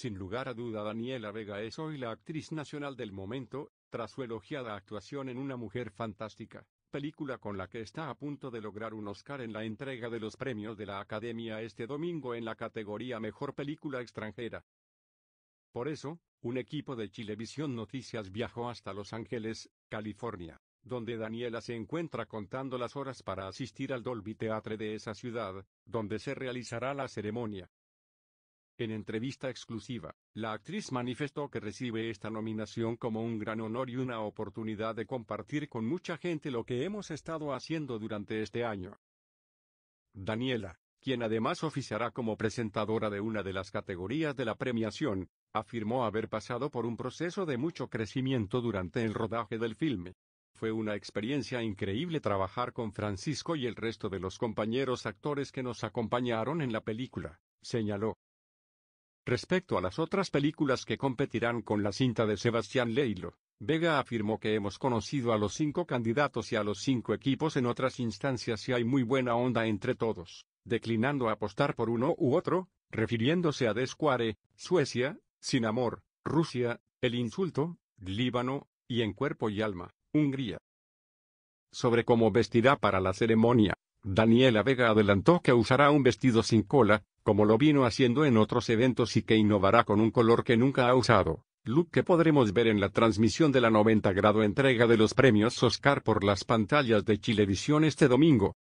Sin lugar a duda Daniela Vega es hoy la actriz nacional del momento, tras su elogiada actuación en Una Mujer Fantástica, película con la que está a punto de lograr un Oscar en la entrega de los premios de la Academia este domingo en la categoría Mejor Película Extranjera. Por eso, un equipo de Chilevisión Noticias viajó hasta Los Ángeles, California, donde Daniela se encuentra contando las horas para asistir al Dolby Teatre de esa ciudad, donde se realizará la ceremonia. En entrevista exclusiva, la actriz manifestó que recibe esta nominación como un gran honor y una oportunidad de compartir con mucha gente lo que hemos estado haciendo durante este año. Daniela, quien además oficiará como presentadora de una de las categorías de la premiación, afirmó haber pasado por un proceso de mucho crecimiento durante el rodaje del filme. Fue una experiencia increíble trabajar con Francisco y el resto de los compañeros actores que nos acompañaron en la película, señaló. Respecto a las otras películas que competirán con la cinta de Sebastián Leilo, Vega afirmó que hemos conocido a los cinco candidatos y a los cinco equipos en otras instancias y hay muy buena onda entre todos, declinando a apostar por uno u otro, refiriéndose a Descuare, Suecia, Sin Amor, Rusia, El Insulto, Líbano, y En Cuerpo y Alma, Hungría. Sobre cómo vestirá para la ceremonia, Daniela Vega adelantó que usará un vestido sin cola, como lo vino haciendo en otros eventos y que innovará con un color que nunca ha usado, look que podremos ver en la transmisión de la 90 grado entrega de los premios Oscar por las pantallas de Chilevisión este domingo.